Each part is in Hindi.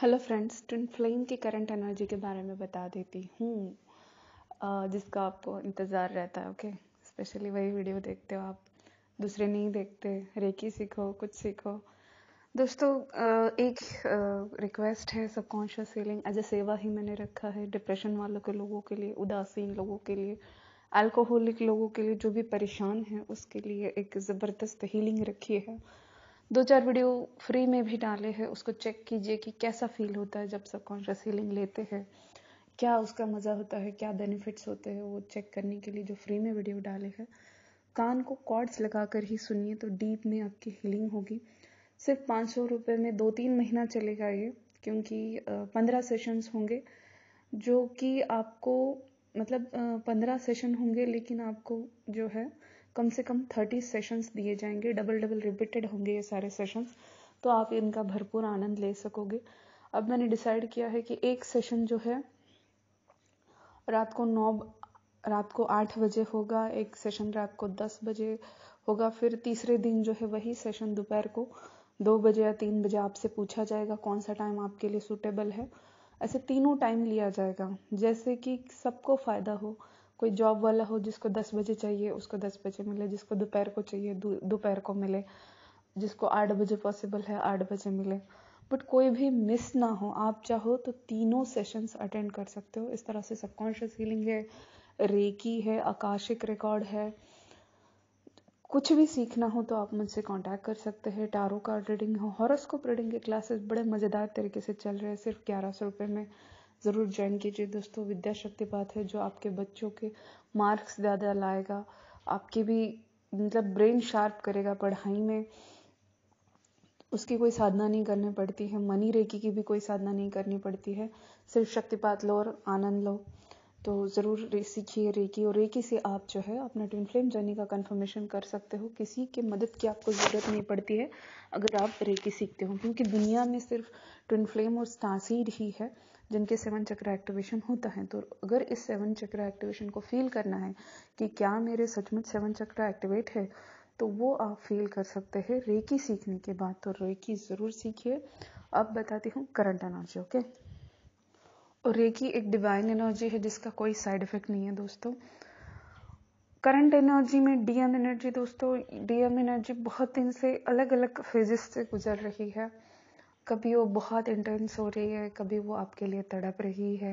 हेलो फ्रेंड्स ट्विन फ्लेम की करंट एनर्जी के बारे में बता देती हूँ जिसका आपको इंतज़ार रहता है ओके स्पेशली वही वीडियो देखते हो आप दूसरे नहीं देखते रेकी सीखो कुछ सीखो दोस्तों एक रिक्वेस्ट है सबकॉन्शियस हीलिंग एज ए सेवा ही मैंने रखा है डिप्रेशन वालों के लोगों के लिए उदासीन लोगों के लिए अल्कोहलिक लोगों के लिए जो भी परेशान है उसके लिए एक ज़बरदस्त हीलिंग रखी है दो चार वीडियो फ्री में भी डाले हैं उसको चेक कीजिए कि कैसा फील होता है जब सबकॉन्शियस हीलिंग लेते हैं क्या उसका मज़ा होता है क्या बेनिफिट्स होते हैं वो चेक करने के लिए जो फ्री में वीडियो डाले हैं कान को कॉर्ड्स लगाकर ही सुनिए तो डीप में आपकी हीलिंग होगी सिर्फ पाँच सौ रुपये में दो तीन महीना चलेगा ये क्योंकि पंद्रह सेशंस होंगे जो कि आपको मतलब पंद्रह सेशन होंगे लेकिन आपको जो है कम से कम थर्टी सेशंस दिए जाएंगे डबल डबल रिपीटेड होंगे ये सारे सेशंस तो आप इनका भरपूर आनंद ले सकोगे अब मैंने डिसाइड किया है कि एक सेशन जो है रात को नौ रात को आठ बजे होगा एक सेशन रात को दस बजे होगा फिर तीसरे दिन जो है वही सेशन दोपहर को दो बजे या तीन बजे आपसे पूछा जाएगा कौन सा टाइम आपके लिए सूटेबल है ऐसे तीनों टाइम लिया जाएगा जैसे कि सबको फ़ायदा हो कोई जॉब वाला हो जिसको दस बजे चाहिए उसको दस बजे मिले जिसको दोपहर को चाहिए दोपहर को मिले जिसको आठ बजे पॉसिबल है आठ बजे मिले बट कोई भी मिस ना हो आप चाहो तो तीनों सेशंस अटेंड कर सकते हो इस तरह से सबकॉन्शियस हीलिंग है रेकी है आकाशिक रिकॉर्ड है कुछ भी सीखना हो तो आप मुझसे कांटेक्ट कर सकते हैं टारो कार्ड रीडिंग हो हॉरोस्कोप रीडिंग के क्लासेस बड़े मज़ेदार तरीके से चल रहे हैं सिर्फ ग्यारह सौ रुपये में ज़रूर ज्वाइन कीजिए दोस्तों विद्या शक्ति है जो आपके बच्चों के मार्क्स ज़्यादा लाएगा आपके भी मतलब ब्रेन शार्प करेगा पढ़ाई में उसकी कोई साधना नहीं करनी पड़ती है मनी रेकी की भी कोई साधना नहीं करनी पड़ती है सिर्फ शक्तिपात लो और आनंद लो तो ज़रूर रे सीखिए रेकी और रेकी से आप जो है अपना ट्विन फ्लेम जर्नी का कंफर्मेशन कर सकते हो किसी की मदद की आपको ज़रूरत नहीं पड़ती है अगर आप रेकी सीखते हो क्योंकि दुनिया में सिर्फ ट्विन फ्लेम और स्टासीड ही है जिनके सेवन चक्र एक्टिवेशन होता है तो अगर इस सेवन चक्र एक्टिवेशन को फील करना है कि क्या मेरे सचमुच सेवन चक्र एक्टिवेट है तो वो आप फील कर सकते हैं रेकी सीखने के बाद तो रेकी ज़रूर सीखिए अब बताती हूँ करंट एनर्जी ओके और रेकी एक डिवाइन एनर्जी है जिसका कोई साइड इफेक्ट नहीं है दोस्तों करंट एनर्जी में डीएम एनर्जी दोस्तों डीएम एनर्जी बहुत दिन से अलग अलग फेजेस से गुजर रही है कभी वो बहुत इंटेंस हो रही है कभी वो आपके लिए तड़प रही है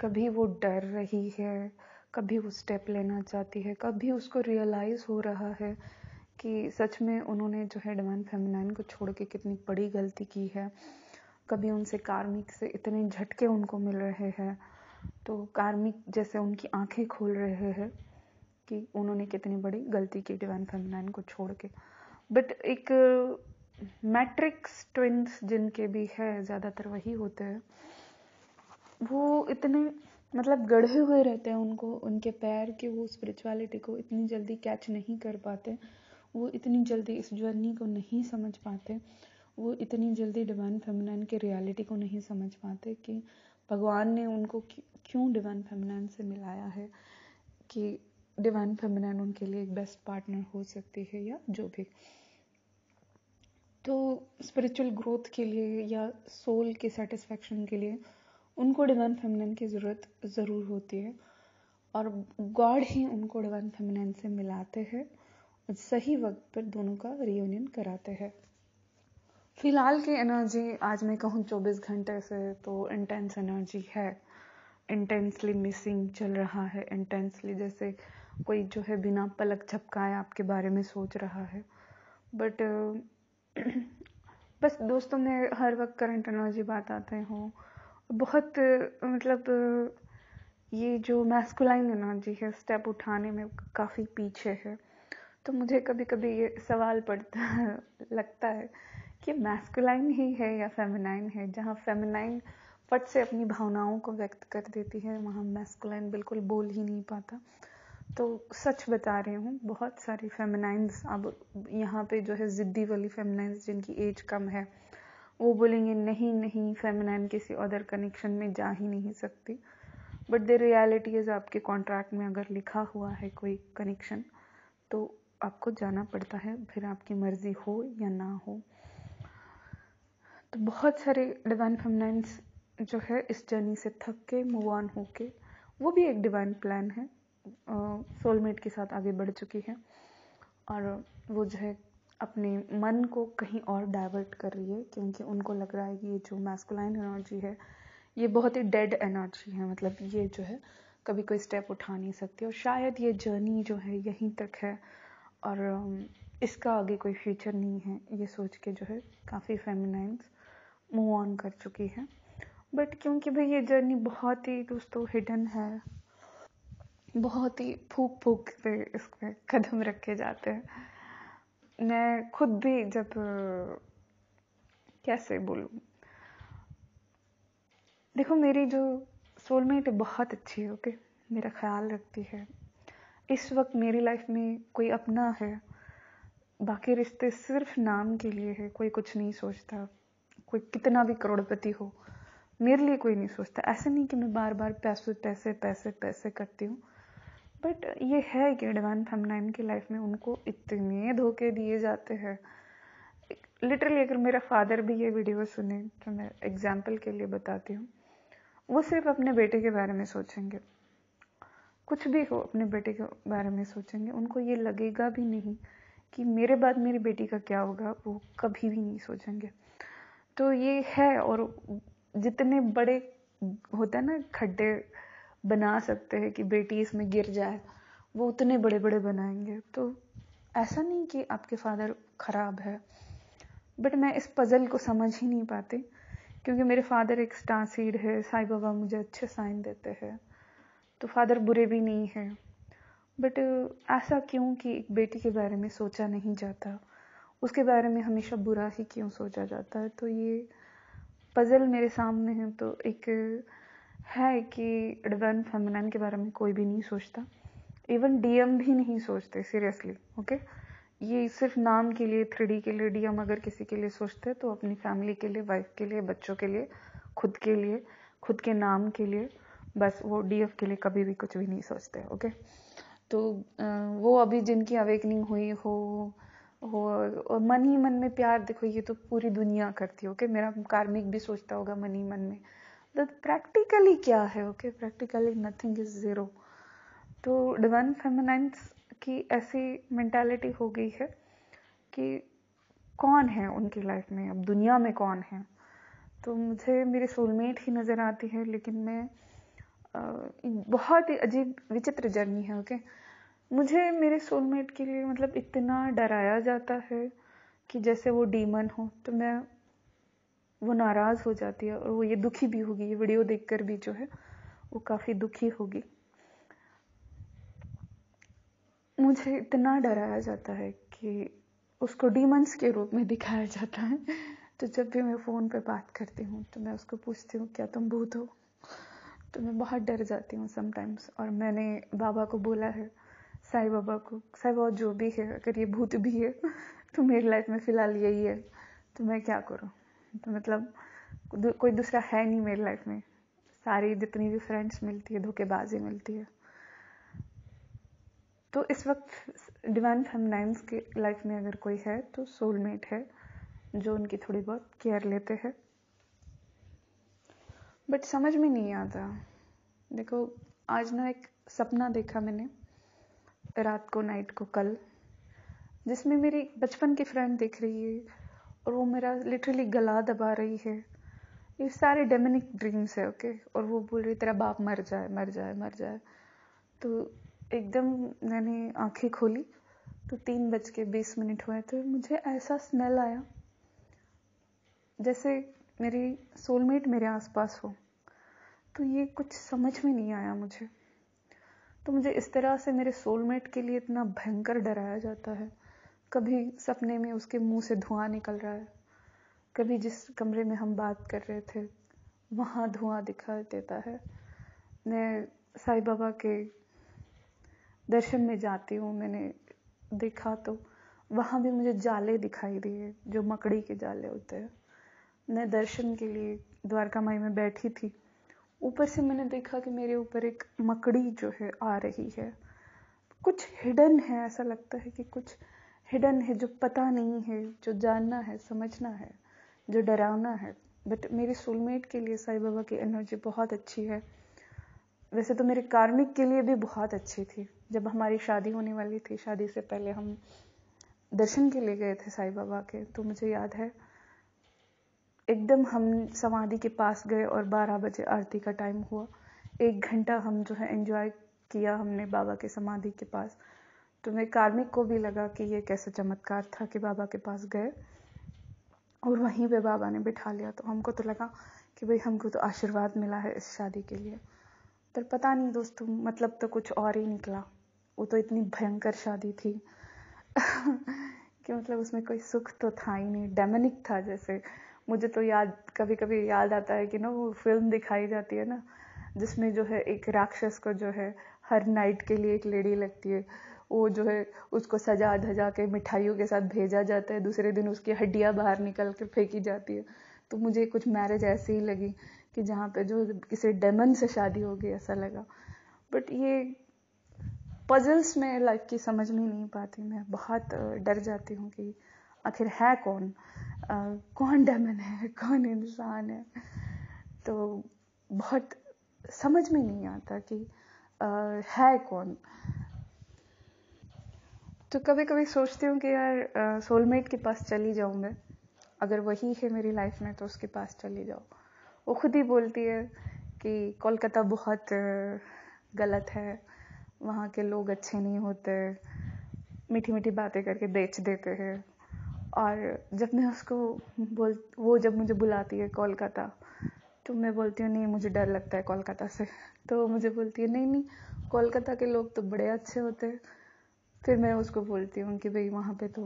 कभी वो डर रही है कभी वो स्टेप लेना चाहती है कभी उसको रियलाइज़ हो रहा है कि सच में उन्होंने जो है डिवाइन फेमिनाइन को छोड़ के कितनी बड़ी गलती की है कभी उनसे कार्मिक से इतने झटके उनको मिल रहे हैं तो कार्मिक जैसे उनकी आंखें खोल रहे हैं कि उन्होंने कितनी बड़ी गलती की डिवाइन फेमिनाइन को छोड़ के बट एक मैट्रिक्स ट्विंस जिनके भी है ज़्यादातर वही होते हैं वो इतने मतलब गढ़े हुए रहते हैं उनको उनके पैर के वो स्पिरिचुअलिटी को इतनी जल्दी कैच नहीं कर पाते वो इतनी जल्दी इस जर्नी को नहीं समझ पाते वो इतनी जल्दी डिवाइन फेमिनाइन के रियलिटी को नहीं समझ पाते कि भगवान ने उनको क्यों डिवाइन फेमिनाइन से मिलाया है कि डिवाइन फेमिनाइन उनके लिए एक बेस्ट पार्टनर हो सकती है या जो भी तो स्पिरिचुअल ग्रोथ के लिए या सोल के सेटिस्फेक्शन के लिए उनको डिवाइन फेमिनिन की ज़रूरत ज़रूर होती है और गॉड ही उनको डिवाइन फेमिनिन से मिलाते हैं और सही वक्त पर दोनों का रियूनियन कराते हैं फिलहाल की एनर्जी आज मैं कहूँ 24 घंटे से तो इंटेंस एनर्जी है इंटेंसली मिसिंग चल रहा है इंटेंसली जैसे कोई जो है बिना पलक झपकाए आपके बारे में सोच रहा है बट बस दोस्तों में हर वक्त करंट एनर्जी बात आते हों बहुत मतलब ये जो मैस्कुलाइन एनर्जी है स्टेप उठाने में काफ़ी पीछे है तो मुझे कभी कभी ये सवाल पड़ता है लगता है कि मैस्कुलाइन ही है या फेमिनाइन है जहाँ फेमिनाइन फट से अपनी भावनाओं को व्यक्त कर देती है वहाँ मैस्कुलाइन बिल्कुल बोल ही नहीं पाता तो सच बता रही हूँ बहुत सारी फेमिनाइंस अब यहाँ पे जो है ज़िद्दी वाली फेमिनाइंस जिनकी एज कम है वो बोलेंगे नहीं नहीं फेमिनाइन किसी अदर कनेक्शन में जा ही नहीं सकती बट द रियलिटी इज़ आपके कॉन्ट्रैक्ट में अगर लिखा हुआ है कोई कनेक्शन तो आपको जाना पड़ता है फिर आपकी मर्ज़ी हो या ना हो तो बहुत सारे डिवाइन फेमिनाइंस जो है इस जर्नी से थक के मूव ऑन होके वो भी एक डिवाइन प्लान है सोलमेट के साथ आगे बढ़ चुकी है और वो जो है अपने मन को कहीं और डाइवर्ट कर रही है क्योंकि उनको लग रहा है कि ये जो मैस्कुलाइन एनर्जी है ये बहुत ही डेड एनर्जी है मतलब ये जो है कभी कोई स्टेप उठा नहीं सकती और शायद ये जर्नी जो है यहीं तक है और इसका आगे कोई फ्यूचर नहीं है ये सोच के जो है काफ़ी फेमिनाइंस मूव ऑन कर चुकी है बट क्योंकि भाई ये जर्नी बहुत ही दोस्तों हिडन है बहुत ही फूक फूक पे इसमें कदम रखे जाते हैं मैं खुद भी जब कैसे बोलूँ देखो मेरी जो सोलमेट बहुत अच्छी है ओके मेरा ख्याल रखती है इस वक्त मेरी लाइफ में कोई अपना है बाकी रिश्ते सिर्फ नाम के लिए है कोई कुछ नहीं सोचता कोई कितना भी करोड़पति हो मेरे लिए कोई नहीं सोचता ऐसे नहीं कि मैं बार बार पैसे पैसे पैसे पैसे करती हूँ बट ये है कि डिवान फेमनाइन की लाइफ में उनको इतने धोखे दिए जाते हैं लिटरली अगर मेरा फादर भी ये वीडियो सुने तो मैं एग्जाम्पल के लिए बताती हूँ वो सिर्फ अपने बेटे के बारे में सोचेंगे कुछ भी हो अपने बेटे के बारे में सोचेंगे उनको ये लगेगा भी नहीं कि मेरे बाद मेरी बेटी का क्या होगा वो कभी भी नहीं सोचेंगे तो ये है और जितने बड़े होते हैं ना खड्डे बना सकते हैं कि बेटी इसमें गिर जाए वो उतने बड़े बड़े बनाएंगे तो ऐसा नहीं कि आपके फादर ख़राब है बट मैं इस पज़ल को समझ ही नहीं पाती क्योंकि मेरे फादर एक स्टार सीड है साई बाबा मुझे अच्छे साइन देते हैं तो फादर बुरे भी नहीं हैं बट ऐसा क्यों कि एक बेटी के बारे में सोचा नहीं जाता उसके बारे में हमेशा बुरा ही क्यों सोचा जाता है तो ये पज़ल मेरे सामने है तो एक है कि डिवाइन फेमिनाइन के बारे में कोई भी नहीं सोचता इवन डीएम भी नहीं सोचते सीरियसली ओके ये सिर्फ नाम के लिए थ्री के लिए डीएम अगर किसी के लिए सोचते तो अपनी फैमिली के लिए वाइफ के लिए बच्चों के लिए खुद के लिए खुद के नाम के लिए बस वो डी के लिए कभी भी कुछ भी नहीं सोचते ओके तो वो अभी जिनकी अवेकनिंग हुई हो हो और मन ही मन में प्यार देखो ये तो पूरी दुनिया करती है ओके मेरा कार्मिक भी सोचता होगा मन ही मन में प्रैक्टिकली क्या है okay practically nothing is zero तो डिवाइन फेमिनाइंस की ऐसी मेंटालिटी हो गई है कि कौन है उनकी लाइफ में अब दुनिया में कौन है तो मुझे मेरी सोलमेट ही नज़र आती है लेकिन मैं बहुत ही अजीब विचित्र जर्नी है ओके मुझे मेरे सोलमेट के लिए मतलब इतना डराया जाता है कि जैसे वो डीमन हो तो मैं वो नाराज़ हो जाती है और वो ये दुखी भी होगी ये वीडियो देखकर भी जो है वो काफ़ी दुखी होगी मुझे इतना डराया जाता है कि उसको डीमंस के रूप में दिखाया जाता है तो जब भी मैं फ़ोन पे बात करती हूँ तो मैं उसको पूछती हूँ क्या तुम भूत हो तो मैं बहुत डर जाती हूँ समटाइम्स और मैंने बाबा को बोला है साई बाबा को साई बाबा जो भी है अगर ये भूत भी है तो मेरी लाइफ में फ़िलहाल यही है तो मैं क्या करूँ तो मतलब कोई दूसरा है नहीं मेरी लाइफ में सारी जितनी भी फ्रेंड्स मिलती है धोखेबाजी मिलती है तो इस वक्त डिवाइन फेमनाइंस के लाइफ में अगर कोई है तो सोलमेट है जो उनकी थोड़ी बहुत केयर लेते हैं बट समझ में नहीं आता देखो आज ना एक सपना देखा मैंने रात को नाइट को कल जिसमें मेरी बचपन की फ्रेंड दिख रही है और वो मेरा लिटरली गला दबा रही है ये सारे डेमिनिक ड्रीम्स है ओके और वो बोल रही तेरा बाप मर जाए मर जाए मर जाए तो एकदम मैंने आंखें खोली तो तीन बज के बीस मिनट हुए थे तो मुझे ऐसा स्मेल आया जैसे मेरी सोलमेट मेरे आसपास हो तो ये कुछ समझ में नहीं आया मुझे तो मुझे इस तरह से मेरे सोलमेट के लिए इतना भयंकर डराया जाता है कभी सपने में उसके मुंह से धुआं निकल रहा है कभी जिस कमरे में हम बात कर रहे थे वहाँ धुआं दिखा देता है मैं साईं बाबा के दर्शन में जाती हूँ मैंने देखा तो वहाँ भी मुझे जाले दिखाई दिए जो मकड़ी के जाले होते हैं मैं दर्शन के लिए द्वारका माई में बैठी थी ऊपर से मैंने देखा कि मेरे ऊपर एक मकड़ी जो है आ रही है कुछ हिडन है ऐसा लगता है कि कुछ हिडन है जो पता नहीं है जो जानना है समझना है जो डरावना है बट मेरे सोलमेट के लिए साई बाबा की एनर्जी बहुत अच्छी है वैसे तो मेरे कार्मिक के लिए भी बहुत अच्छी थी जब हमारी शादी होने वाली थी शादी से पहले हम दर्शन के लिए गए थे साई बाबा के तो मुझे याद है एकदम हम समाधि के पास गए और 12 बजे आरती का टाइम हुआ एक घंटा हम जो है एंजॉय किया हमने बाबा के समाधि के पास तो मेरे कार्मिक को भी लगा कि ये कैसे चमत्कार था कि बाबा के पास गए और वहीं पे बाबा ने बिठा लिया तो हमको तो लगा कि भाई हमको तो आशीर्वाद मिला है इस शादी के लिए पर पता नहीं दोस्तों मतलब तो कुछ और ही निकला वो तो इतनी भयंकर शादी थी कि मतलब उसमें कोई सुख तो था ही नहीं डेमनिक था जैसे मुझे तो याद कभी कभी याद आता है कि ना वो फिल्म दिखाई जाती है ना जिसमें जो है एक राक्षस को जो है हर नाइट के लिए एक लेडी लगती है वो जो है उसको सजा धजा के मिठाइयों के साथ भेजा जाता है दूसरे दिन उसकी हड्डियाँ बाहर निकल के फेंकी जाती है तो मुझे कुछ मैरिज ऐसी ही लगी कि जहाँ पे जो किसी डेमन से शादी हो गई ऐसा लगा बट ये पजल्स में लाइफ की समझ में नहीं पाती मैं बहुत डर जाती हूँ कि आखिर है कौन आ, कौन डेमन है कौन इंसान है तो बहुत समझ में नहीं आता कि आ, है कौन तो कभी कभी सोचती हूँ कि यार सोलमेट के पास चली जाऊँ मैं अगर वही है मेरी लाइफ में तो उसके पास चली जाओ वो खुद ही बोलती है कि कोलकाता बहुत गलत है वहाँ के लोग अच्छे नहीं होते मीठी मीठी बातें करके बेच देते हैं और जब मैं उसको बोल वो जब मुझे बुलाती है कोलकाता तो मैं बोलती हूँ नहीं मुझे डर लगता है कोलकाता से तो मुझे बोलती है नहीं नहीं कोलकाता के लोग तो बड़े अच्छे होते हैं फिर मैं उसको बोलती हूँ कि भाई वहाँ पे तो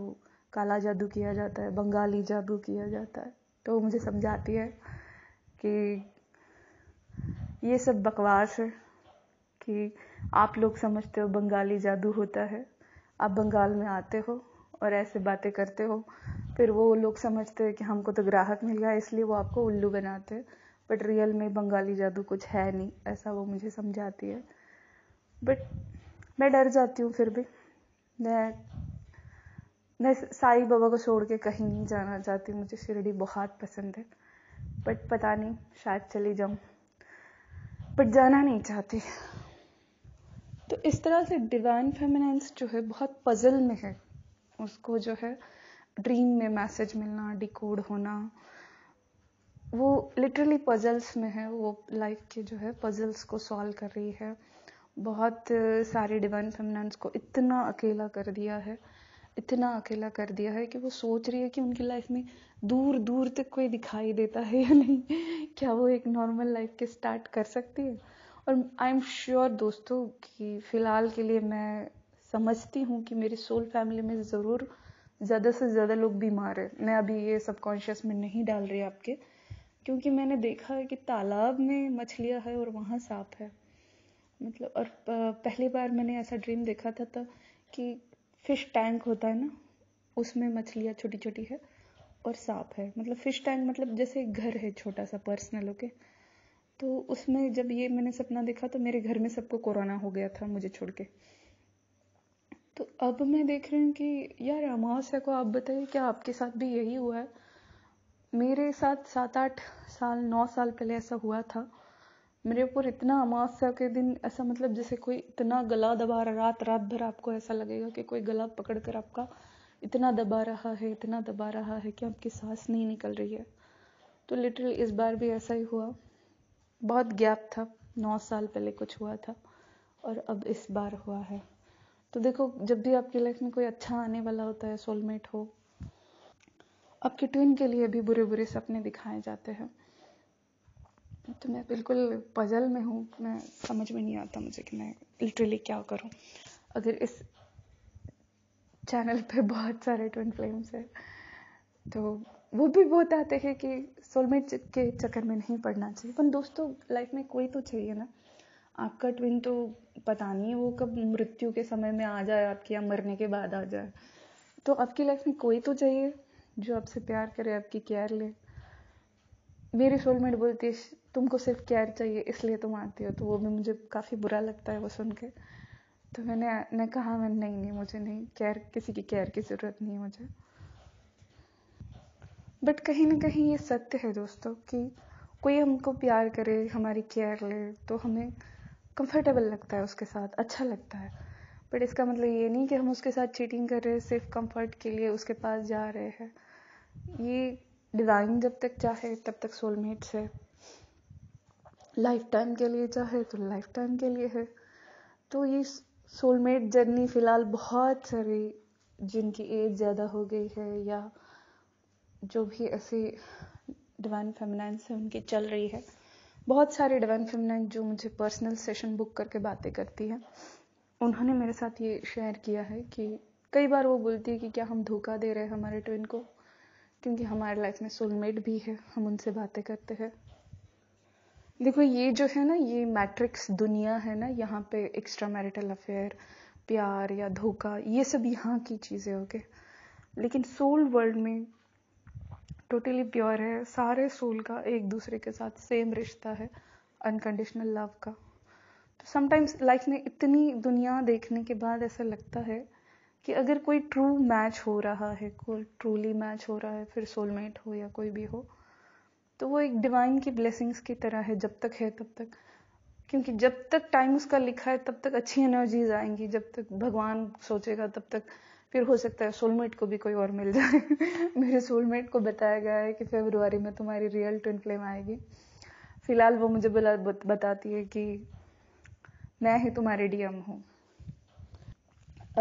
काला जादू किया जाता है बंगाली जादू किया जाता है तो वो मुझे समझाती है कि ये सब बकवास है कि आप लोग समझते हो बंगाली जादू होता है आप बंगाल में आते हो और ऐसे बातें करते हो फिर वो लोग समझते हैं कि हमको तो ग्राहक मिल गया इसलिए वो आपको उल्लू बनाते हैं बट रियल में बंगाली जादू कुछ है नहीं ऐसा वो मुझे समझाती है बट मैं डर जाती हूँ फिर भी मैं मैं साई बाबा को छोड़ के कहीं नहीं जाना चाहती मुझे शिरडी बहुत पसंद है बट पता नहीं शायद चली जाऊँ बट जाना नहीं चाहती तो इस तरह से डिवाइन फेमिनेंस जो है बहुत पजल में है उसको जो है ड्रीम में मैसेज मिलना डिकोड होना वो लिटरली पजल्स में है वो लाइफ के जो है पजल्स को सॉल्व कर रही है बहुत सारे डिवाइन फेमिनेंस को इतना अकेला कर दिया है इतना अकेला कर दिया है कि वो सोच रही है कि उनकी लाइफ में दूर दूर तक कोई दिखाई देता है या नहीं क्या वो एक नॉर्मल लाइफ के स्टार्ट कर सकती है और आई एम श्योर दोस्तों कि फ़िलहाल के लिए मैं समझती हूँ कि मेरी सोल फैमिली में ज़रूर ज़्यादा से ज़्यादा लोग बीमार हैं मैं अभी ये सबकॉन्शियस में नहीं डाल रही आपके क्योंकि मैंने देखा है कि तालाब में मछलियाँ है और वहाँ सांप है मतलब और पहली बार मैंने ऐसा ड्रीम देखा था तो कि फिश टैंक होता है ना उसमें मछलियाँ छोटी छोटी है और सांप है मतलब फिश टैंक मतलब जैसे घर है छोटा सा पर्सनल ओके तो उसमें जब ये मैंने सपना देखा तो मेरे घर में सबको कोरोना हो गया था मुझे छोड़ के तो अब मैं देख रही हूँ कि यार अमावस्या को आप बताइए क्या आपके साथ भी यही हुआ है मेरे साथ सात आठ साल नौ साल पहले ऐसा हुआ था मेरे ऊपर इतना अमावस्या के दिन ऐसा मतलब जैसे कोई इतना गला दबा रहा रात रात भर आपको ऐसा लगेगा कि कोई गला पकड़ कर आपका इतना दबा रहा है इतना दबा रहा है कि आपकी सांस नहीं निकल रही है तो लिटरली इस बार भी ऐसा ही हुआ बहुत गैप था नौ साल पहले कुछ हुआ था और अब इस बार हुआ है तो देखो जब भी आपकी लाइफ में कोई अच्छा आने वाला होता है सोलमेट हो आपके ट्विन के लिए भी बुरे बुरे सपने दिखाए जाते हैं तो मैं बिल्कुल पजल में हूँ मैं समझ में नहीं आता मुझे कि मैं लिटरली क्या करूँ अगर इस चैनल पे बहुत सारे ट्विन फ्लेम्स हैं तो वो भी बहुत आते हैं कि सोलमेट के चक्कर में नहीं पड़ना चाहिए पर दोस्तों लाइफ में कोई तो चाहिए ना आपका ट्विन तो पता नहीं वो कब मृत्यु के समय में आ जाए आपके या मरने के बाद आ जाए तो आपकी लाइफ में कोई तो चाहिए जो आपसे प्यार करे आपकी केयर ले मेरी सोलमेट बोलती है तुमको सिर्फ केयर चाहिए इसलिए तुम आती हो तो वो भी मुझे काफ़ी बुरा लगता है वो सुन के तो मैंने मैं कहा मैंने नहीं नहीं मुझे नहीं केयर किसी की केयर की ज़रूरत नहीं है मुझे बट कहीं ना कहीं ये सत्य है दोस्तों कि कोई हमको प्यार करे हमारी केयर ले तो हमें कंफर्टेबल लगता है उसके साथ अच्छा लगता है बट इसका मतलब ये नहीं कि हम उसके साथ चीटिंग कर रहे हैं सिर्फ कंफर्ट के लिए उसके पास जा रहे हैं ये डिज़ाइन जब तक चाहे तब तक सोलमेट्स है लाइफ टाइम के लिए चाहे तो लाइफ टाइम के लिए है तो ये सोलमेट जर्नी फ़िलहाल बहुत सारी जिनकी एज ज़्यादा हो गई है या जो भी ऐसी डिवाइन फेमिनाइंस है उनकी चल रही है बहुत सारे डिवाइन फेमिनाइन जो मुझे पर्सनल सेशन बुक करके बातें करती हैं उन्होंने मेरे साथ ये शेयर किया है कि कई बार वो बोलती है कि क्या हम धोखा दे रहे हैं हमारे ट्विन को क्योंकि हमारे लाइफ में सोलमेट भी है हम उनसे बातें करते हैं देखो ये जो है ना ये मैट्रिक्स दुनिया है ना यहाँ पे एक्स्ट्रा मैरिटल अफेयर प्यार या धोखा ये सब यहाँ की चीज़ें ओके लेकिन सोल वर्ल्ड में टोटली प्योर है सारे सोल का एक दूसरे के साथ सेम रिश्ता है अनकंडीशनल लव का तो समटाइम्स लाइफ में इतनी दुनिया देखने के बाद ऐसा लगता है कि अगर कोई ट्रू मैच हो रहा है कोई ट्रूली मैच हो रहा है फिर सोलमेट हो या कोई भी हो तो वो एक डिवाइन की ब्लेसिंग्स की तरह है जब तक है तब तक क्योंकि जब तक टाइम उसका लिखा है तब तक अच्छी एनर्जीज आएंगी जब तक भगवान सोचेगा तब तक फिर हो सकता है सोलमेट को भी कोई और मिल जाए मेरे सोलमेट को बताया गया है कि फेब्रुआरी में तुम्हारी रियल ट्विन फ्लेम आएगी फिलहाल वो मुझे बुला बताती है कि मैं ही तुम्हारी डीएम हूँ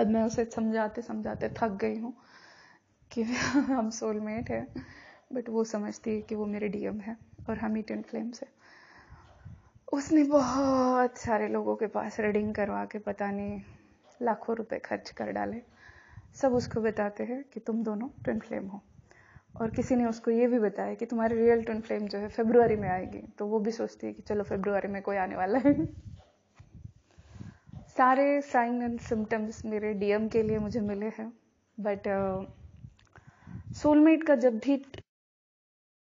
अब मैं उसे समझाते समझाते थक गई हूँ कि हम सोलमेट हैं बट वो समझती है कि वो मेरे डीएम है और हम ईट एंड फ्लेम से उसने बहुत सारे लोगों के पास रीडिंग करवा के पता नहीं लाखों रुपए खर्च कर डाले सब उसको बताते हैं कि तुम दोनों ट्विन फ्लेम हो और किसी ने उसको ये भी बताया कि तुम्हारी रियल ट्विन फ्लेम जो है फेब्रुवरी में आएगी तो वो भी सोचती है कि चलो फेब्रुवरी में कोई आने वाला है सारे साइन एंड सिम्टम्स मेरे डीएम के लिए मुझे मिले हैं बट सोलमेट uh, का जब भी